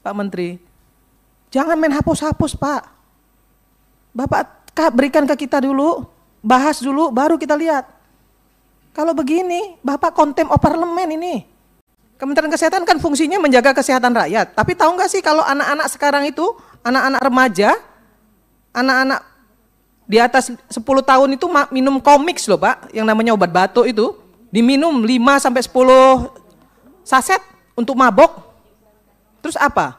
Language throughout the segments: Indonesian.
Pak Menteri, jangan main hapus-hapus Pak. Bapak berikan ke kita dulu, bahas dulu, baru kita lihat. Kalau begini, Bapak kontem parlemen ini. Kementerian Kesehatan kan fungsinya menjaga kesehatan rakyat. Tapi tahu nggak sih kalau anak-anak sekarang itu, anak-anak remaja, anak-anak di atas 10 tahun itu minum komik loh Pak, yang namanya obat batuk itu, diminum 5 10 saset untuk mabok. Terus apa?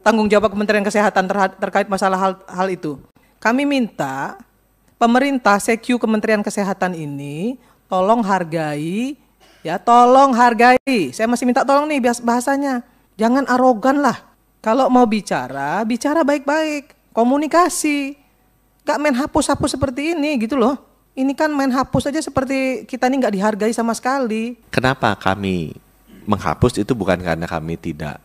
Tanggung jawab Kementerian Kesehatan terkait masalah hal, hal itu. Kami minta pemerintah CQ Kementerian Kesehatan ini tolong hargai ya tolong hargai. Saya masih minta tolong nih bahasanya. Jangan arogan lah. Kalau mau bicara, bicara baik-baik, komunikasi. Gak main hapus-hapus seperti ini gitu loh. Ini kan main hapus aja seperti kita ini nggak dihargai sama sekali. Kenapa kami menghapus itu bukan karena kami tidak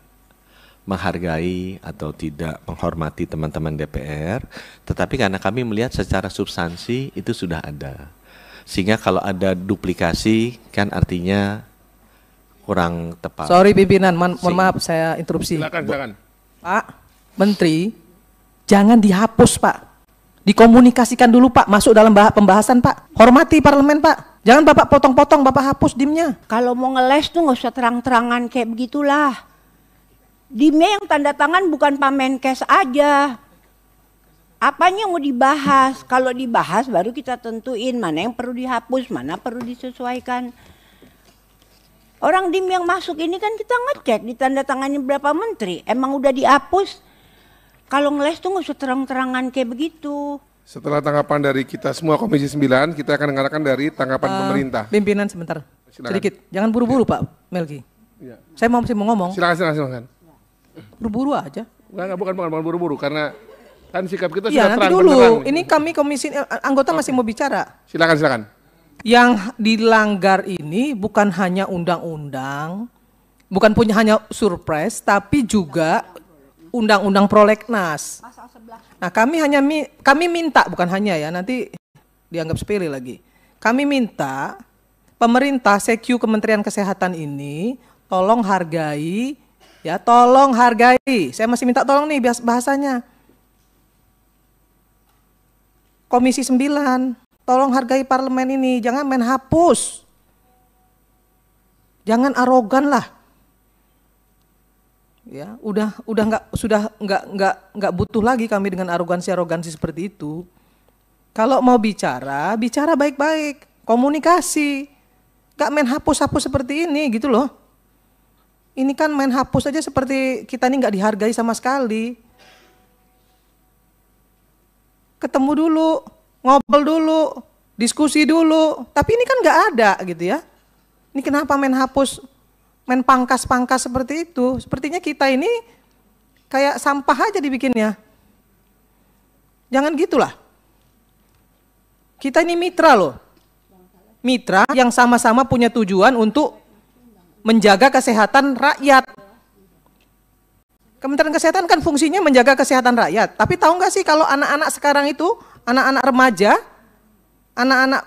menghargai atau tidak menghormati teman-teman DPR, tetapi karena kami melihat secara substansi itu sudah ada. Sehingga kalau ada duplikasi kan artinya kurang tepat. Sorry pimpinan, mohon maaf saya interupsi. Silakan, silakan. Pak Menteri, jangan dihapus Pak. Dikomunikasikan dulu Pak, masuk dalam bah- pembahasan Pak. Hormati parlemen Pak. Jangan Bapak potong-potong, Bapak hapus dimnya. Kalau mau ngeles tuh nggak usah terang-terangan kayak begitulah di Mei yang tanda tangan bukan Pak Menkes aja. Apanya yang mau dibahas? Kalau dibahas baru kita tentuin mana yang perlu dihapus, mana perlu disesuaikan. Orang dim yang masuk ini kan kita ngecek di tanda tangannya berapa menteri. Emang udah dihapus? Kalau ngeles tuh nggak usah terang-terangan kayak begitu. Setelah tanggapan dari kita semua Komisi 9, kita akan dengarkan dari tanggapan uh, pemerintah. Pimpinan sebentar, sedikit. Jangan buru-buru ya. Pak Melki. Ya. Saya mau masih mau ngomong. Silakan, silakan, silakan. Buru-buru aja. Enggak, enggak bukan bukan buru-buru karena kan sikap kita ya, sudah nanti terang dulu. Beneran. Ini kami komisi eh, anggota okay. masih mau bicara. Silakan silakan. Yang dilanggar ini bukan hanya undang-undang, bukan punya hanya surprise, tapi juga undang-undang prolegnas. Nah, kami hanya mi kami minta bukan hanya ya, nanti dianggap sepele lagi. Kami minta pemerintah, CQ Kementerian Kesehatan ini tolong hargai Ya, tolong hargai. Saya masih minta tolong nih bahasanya. Komisi 9, tolong hargai parlemen ini, jangan main hapus. Jangan arogan lah. Ya, udah udah nggak sudah nggak nggak nggak butuh lagi kami dengan arogansi arogansi seperti itu. Kalau mau bicara, bicara baik-baik, komunikasi, nggak main hapus-hapus seperti ini gitu loh. Ini kan main hapus aja seperti kita ini nggak dihargai sama sekali. Ketemu dulu, ngobrol dulu, diskusi dulu. Tapi ini kan nggak ada gitu ya. Ini kenapa main hapus, main pangkas-pangkas seperti itu? Sepertinya kita ini kayak sampah aja dibikinnya. Jangan gitulah. Kita ini mitra loh. Mitra yang sama-sama punya tujuan untuk menjaga kesehatan rakyat. Kementerian Kesehatan kan fungsinya menjaga kesehatan rakyat. Tapi tahu nggak sih kalau anak-anak sekarang itu, anak-anak remaja, anak-anak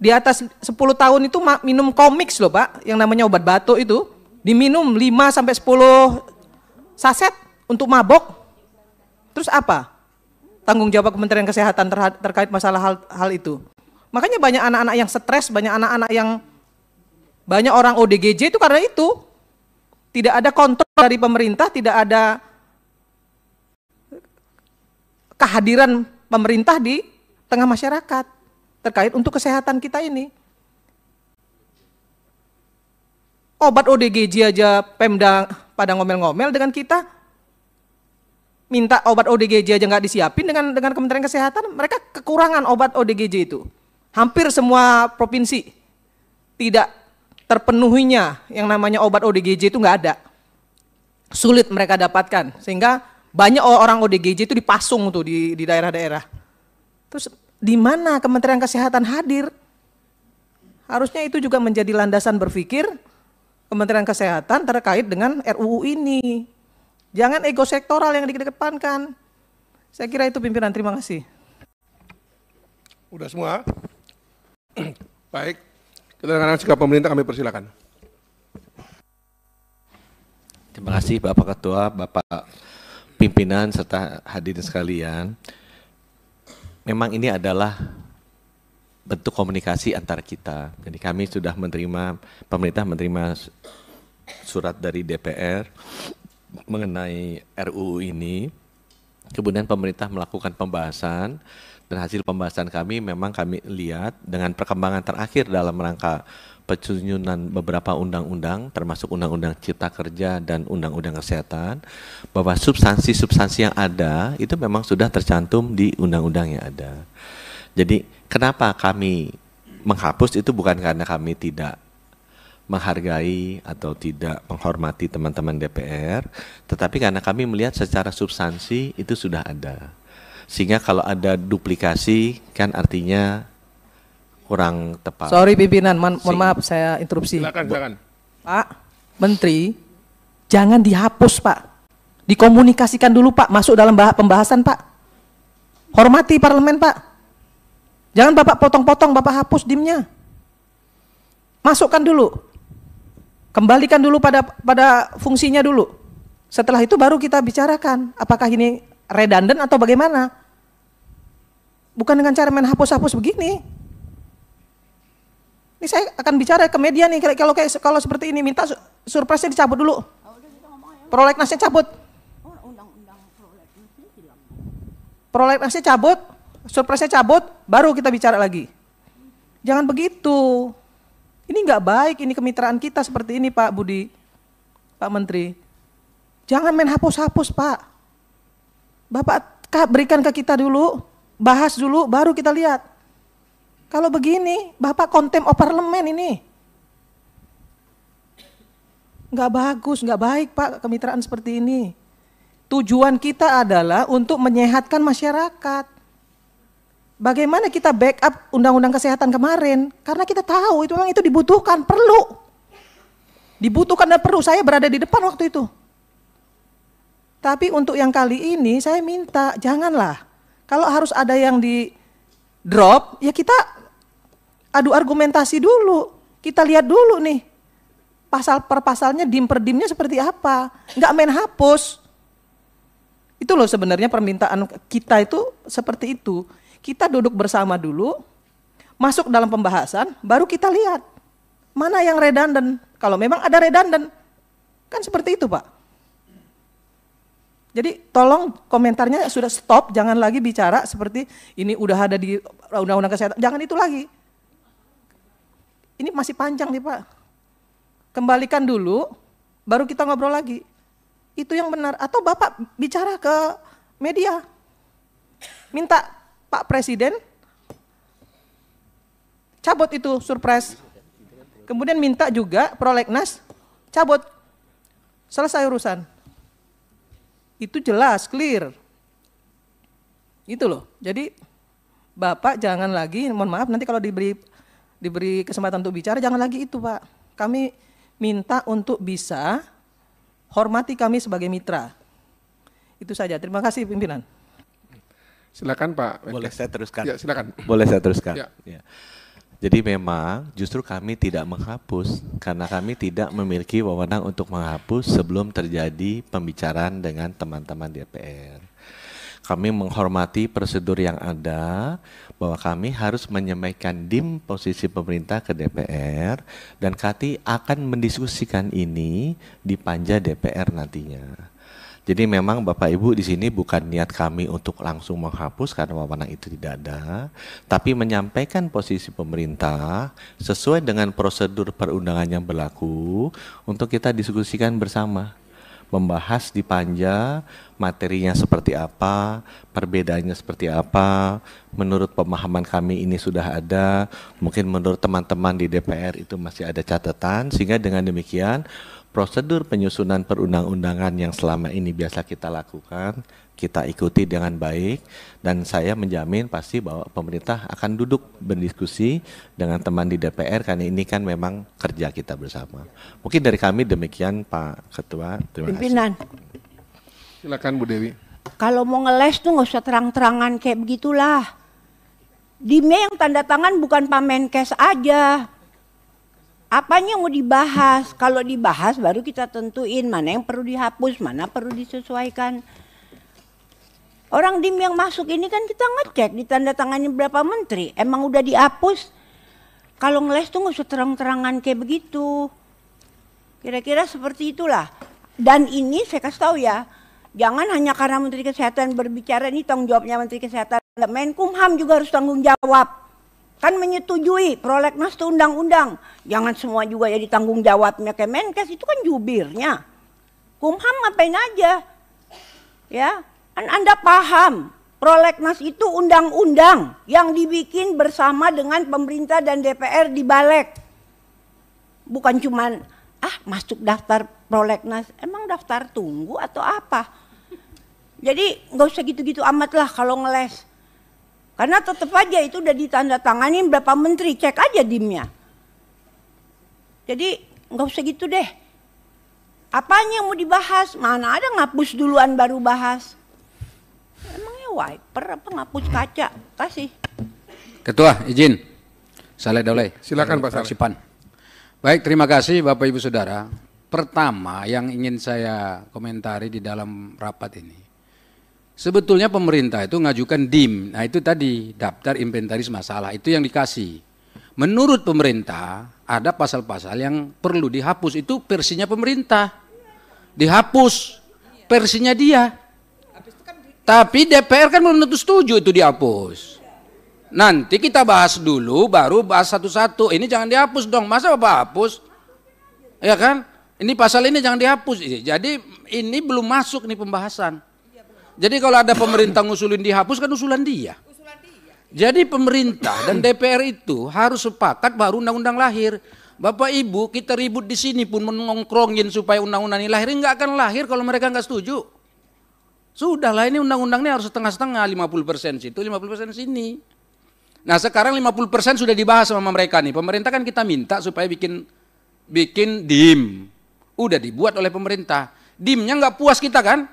di atas 10 tahun itu minum komik loh Pak, yang namanya obat batuk itu, diminum 5 sampai 10 saset untuk mabok. Terus apa? Tanggung jawab Kementerian Kesehatan terkait masalah hal, hal itu. Makanya banyak anak-anak yang stres, banyak anak-anak yang banyak orang ODGJ itu karena itu. Tidak ada kontrol dari pemerintah, tidak ada kehadiran pemerintah di tengah masyarakat terkait untuk kesehatan kita ini. Obat ODGJ aja Pemda pada ngomel-ngomel dengan kita, minta obat ODGJ aja nggak disiapin dengan dengan Kementerian Kesehatan, mereka kekurangan obat ODGJ itu. Hampir semua provinsi tidak terpenuhinya yang namanya obat ODGJ itu nggak ada. Sulit mereka dapatkan sehingga banyak orang ODGJ itu dipasung tuh di di daerah-daerah. Terus di mana Kementerian Kesehatan hadir? Harusnya itu juga menjadi landasan berpikir Kementerian Kesehatan terkait dengan RUU ini. Jangan ego sektoral yang dikedepankan. Saya kira itu pimpinan. Terima kasih. Udah semua. Baik, Keterangan sikap pemerintah kami persilakan. Terima kasih Bapak Ketua, Bapak Pimpinan serta hadirin sekalian. Memang ini adalah bentuk komunikasi antara kita. Jadi kami sudah menerima pemerintah menerima surat dari DPR mengenai RUU ini Kemudian pemerintah melakukan pembahasan dan hasil pembahasan kami memang kami lihat dengan perkembangan terakhir dalam rangka penyusunan beberapa undang-undang termasuk undang-undang cipta kerja dan undang-undang kesehatan bahwa substansi-substansi yang ada itu memang sudah tercantum di undang-undang yang ada. Jadi kenapa kami menghapus itu bukan karena kami tidak menghargai atau tidak menghormati teman-teman DPR, tetapi karena kami melihat secara substansi itu sudah ada. Sehingga kalau ada duplikasi kan artinya kurang tepat. Sorry pimpinan, mohon maaf saya interupsi. Silakan, silakan. Pak Menteri, jangan dihapus Pak. Dikomunikasikan dulu Pak, masuk dalam pembahasan Pak. Hormati parlemen Pak. Jangan Bapak potong-potong, Bapak hapus dimnya. Masukkan dulu Kembalikan dulu pada pada fungsinya dulu. Setelah itu baru kita bicarakan apakah ini redundant atau bagaimana. Bukan dengan cara main hapus-hapus begini. Ini saya akan bicara ke media nih kalau kayak kalau seperti ini minta surprise-nya dicabut dulu. Prolegnasnya cabut. Prolegnasnya cabut, surprise-nya cabut, baru kita bicara lagi. Jangan begitu. Ini nggak baik, ini kemitraan kita seperti ini Pak Budi, Pak Menteri. Jangan main hapus-hapus Pak. Bapak berikan ke kita dulu, bahas dulu, baru kita lihat. Kalau begini, Bapak kontem of parlemen ini. Nggak bagus, nggak baik Pak kemitraan seperti ini. Tujuan kita adalah untuk menyehatkan masyarakat bagaimana kita backup undang-undang kesehatan kemarin karena kita tahu itu memang itu dibutuhkan perlu dibutuhkan dan perlu saya berada di depan waktu itu tapi untuk yang kali ini saya minta janganlah kalau harus ada yang di drop ya kita adu argumentasi dulu kita lihat dulu nih pasal per pasalnya dim per dimnya seperti apa nggak main hapus itu loh sebenarnya permintaan kita itu seperti itu kita duduk bersama dulu, masuk dalam pembahasan, baru kita lihat mana yang redundant. Kalau memang ada redundant, kan seperti itu, Pak. Jadi tolong komentarnya sudah stop, jangan lagi bicara seperti ini udah ada di undang-undang kesehatan. Jangan itu lagi. Ini masih panjang nih, Pak. Kembalikan dulu, baru kita ngobrol lagi. Itu yang benar atau Bapak bicara ke media. Minta Pak Presiden cabut itu surprise. Kemudian minta juga prolegnas cabut. Selesai urusan. Itu jelas, clear. Itu loh. Jadi Bapak jangan lagi, mohon maaf nanti kalau diberi diberi kesempatan untuk bicara jangan lagi itu, Pak. Kami minta untuk bisa hormati kami sebagai mitra. Itu saja. Terima kasih pimpinan. Silakan Pak. Boleh saya teruskan. Ya, silakan. Boleh saya teruskan. Ya. ya. Jadi memang justru kami tidak menghapus karena kami tidak memiliki wewenang untuk menghapus sebelum terjadi pembicaraan dengan teman-teman DPR. Kami menghormati prosedur yang ada bahwa kami harus menyampaikan dim posisi pemerintah ke DPR dan Kati akan mendiskusikan ini di panja DPR nantinya. Jadi memang Bapak Ibu di sini bukan niat kami untuk langsung menghapus karena wewenang itu tidak ada, tapi menyampaikan posisi pemerintah sesuai dengan prosedur perundangan yang berlaku untuk kita diskusikan bersama membahas di panja materinya seperti apa, perbedaannya seperti apa. Menurut pemahaman kami ini sudah ada, mungkin menurut teman-teman di DPR itu masih ada catatan sehingga dengan demikian prosedur penyusunan perundang-undangan yang selama ini biasa kita lakukan, kita ikuti dengan baik dan saya menjamin pasti bahwa pemerintah akan duduk berdiskusi dengan teman di DPR karena ini kan memang kerja kita bersama. Mungkin dari kami demikian Pak Ketua. Terima Pimpinan. kasih. Silakan Bu Dewi. Kalau mau ngeles tuh nggak usah terang-terangan kayak begitulah. Di yang tanda tangan bukan Pak Menkes aja, apanya mau dibahas? Kalau dibahas baru kita tentuin mana yang perlu dihapus, mana perlu disesuaikan. Orang dim yang masuk ini kan kita ngecek di tanda tangannya berapa menteri, emang udah dihapus. Kalau ngeles tuh nggak usah terang-terangan kayak begitu. Kira-kira seperti itulah. Dan ini saya kasih tahu ya, jangan hanya karena Menteri Kesehatan berbicara ini tanggung jawabnya Menteri Kesehatan. Menkumham juga harus tanggung jawab kan menyetujui prolegnas itu undang-undang. Jangan semua juga ya ditanggung jawabnya Kemenkes itu kan jubirnya. Kumham ngapain aja? Ya, kan Anda paham prolegnas itu undang-undang yang dibikin bersama dengan pemerintah dan DPR di Balek. Bukan cuman ah masuk daftar prolegnas, emang daftar tunggu atau apa? Jadi nggak usah gitu-gitu amat lah kalau ngeles karena tetap aja itu udah ditandatangani berapa menteri, cek aja dimnya. Jadi nggak usah gitu deh. Apanya yang mau dibahas? Mana ada ngapus duluan baru bahas. Emangnya wiper apa ngapus kaca? Kasih. Ketua, izin. Saleh Daulay. Iya, silakan Pak Saleh. Baik, terima kasih Bapak Ibu Saudara. Pertama yang ingin saya komentari di dalam rapat ini Sebetulnya pemerintah itu ngajukan DIM. Nah itu tadi daftar inventaris masalah itu yang dikasih. Menurut pemerintah ada pasal-pasal yang perlu dihapus itu versinya pemerintah. Dihapus versinya dia. Tapi DPR kan belum tentu setuju itu dihapus. Nanti kita bahas dulu baru bahas satu-satu. Ini jangan dihapus dong. Masa Bapak hapus? Ya kan? Ini pasal ini jangan dihapus. Jadi ini belum masuk nih pembahasan. Jadi kalau ada pemerintah ngusulin dihapus kan usulan dia. Jadi pemerintah dan DPR itu harus sepakat baru undang-undang lahir. Bapak Ibu, kita ribut di sini pun menongkrongin supaya undang-undang ini lahir, nggak akan lahir kalau mereka nggak setuju. Sudahlah ini undang undang ini harus setengah-setengah, 50% persen situ, 50% persen sini. Nah sekarang 50% persen sudah dibahas sama mereka nih, pemerintah kan kita minta supaya bikin bikin dim. Udah dibuat oleh pemerintah. Dimnya nggak puas kita kan?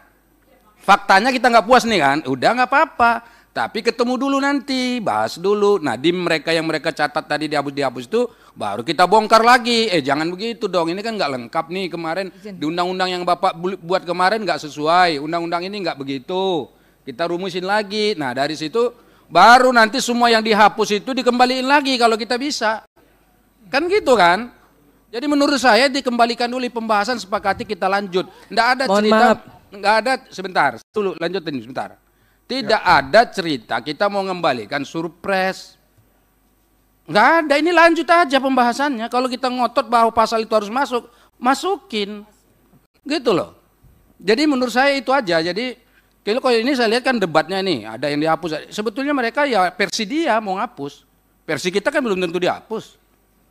faktanya kita nggak puas nih kan, udah nggak apa-apa. Tapi ketemu dulu nanti, bahas dulu. Nah, di mereka yang mereka catat tadi dihapus-dihapus itu, baru kita bongkar lagi. Eh, jangan begitu dong. Ini kan nggak lengkap nih kemarin. Di undang-undang yang Bapak buat kemarin nggak sesuai. Undang-undang ini nggak begitu. Kita rumusin lagi. Nah, dari situ baru nanti semua yang dihapus itu dikembaliin lagi kalau kita bisa. Kan gitu kan? Jadi menurut saya dikembalikan dulu pembahasan sepakati kita lanjut. Tidak ada Mohon cerita maaf nggak ada sebentar. Dulu lanjutin sebentar. Tidak ya. ada cerita kita mau mengembalikan surpres. nggak ada, ini lanjut aja pembahasannya. Kalau kita ngotot bahwa pasal itu harus masuk, masukin. Gitu loh. Jadi menurut saya itu aja. Jadi kalau kalau ini saya lihat kan debatnya ini ada yang dihapus. Sebetulnya mereka ya versi dia mau ngapus. Versi kita kan belum tentu dihapus.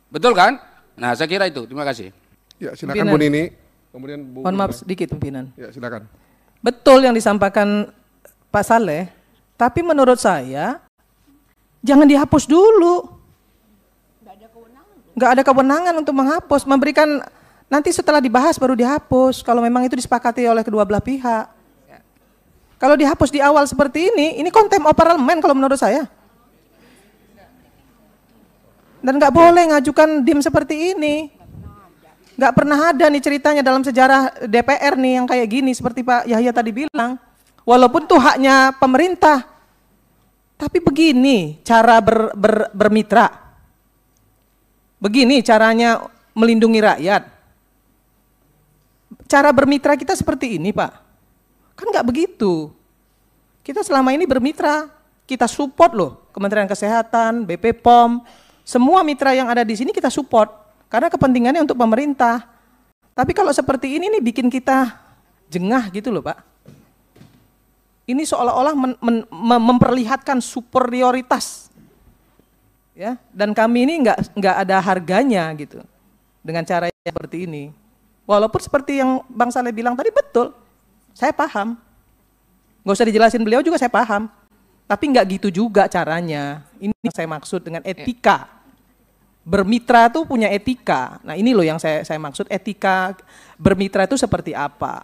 Betul kan? Nah, saya kira itu. Terima kasih. Ya, silakan Bu ini. Kemudian Bu Mohon maaf sedikit pimpinan. Ya, silakan. Betul yang disampaikan Pak Saleh, tapi menurut saya jangan dihapus dulu. Enggak ada kewenangan. Enggak ada kewenangan untuk menghapus, memberikan nanti setelah dibahas baru dihapus kalau memang itu disepakati oleh kedua belah pihak. Ya. Kalau dihapus di awal seperti ini, ini konten operalmen kalau menurut saya. Dan nggak boleh ngajukan dim seperti ini. Nggak pernah ada nih ceritanya dalam sejarah DPR nih yang kayak gini seperti Pak Yahya tadi bilang. Walaupun tuh haknya pemerintah, tapi begini cara ber, ber, bermitra. Begini caranya melindungi rakyat. Cara bermitra kita seperti ini Pak. Kan nggak begitu. Kita selama ini bermitra, kita support loh Kementerian Kesehatan, BP POM, semua mitra yang ada di sini kita support karena kepentingannya untuk pemerintah. Tapi kalau seperti ini nih bikin kita jengah gitu loh Pak. Ini seolah-olah memperlihatkan superioritas. ya. Dan kami ini nggak nggak ada harganya gitu dengan cara seperti ini. Walaupun seperti yang Bang Saleh bilang tadi betul, saya paham. Gak usah dijelasin beliau juga saya paham. Tapi nggak gitu juga caranya. Ini yang saya maksud dengan etika bermitra itu punya etika. Nah ini loh yang saya, saya maksud etika bermitra itu seperti apa.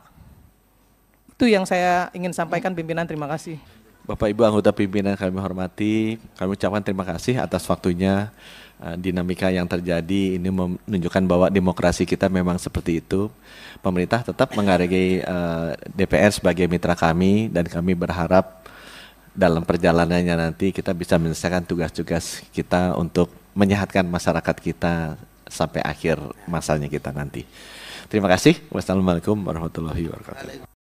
Itu yang saya ingin sampaikan pimpinan terima kasih. Bapak Ibu anggota pimpinan kami hormati, kami ucapkan terima kasih atas waktunya eh, dinamika yang terjadi ini menunjukkan bahwa demokrasi kita memang seperti itu. Pemerintah tetap menghargai eh, DPR sebagai mitra kami dan kami berharap dalam perjalanannya nanti kita bisa menyelesaikan tugas-tugas kita untuk menyehatkan masyarakat kita sampai akhir masanya kita nanti. Terima kasih. Wassalamualaikum warahmatullahi wabarakatuh.